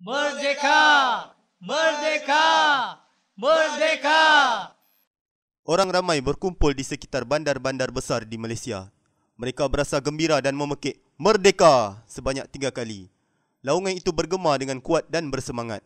Merdeka! Merdeka! Merdeka! Orang ramai berkumpul di sekitar bandar-bandar besar di Malaysia. Mereka berasa gembira dan memekik Merdeka sebanyak tiga kali. Laungan itu bergema dengan kuat dan bersemangat.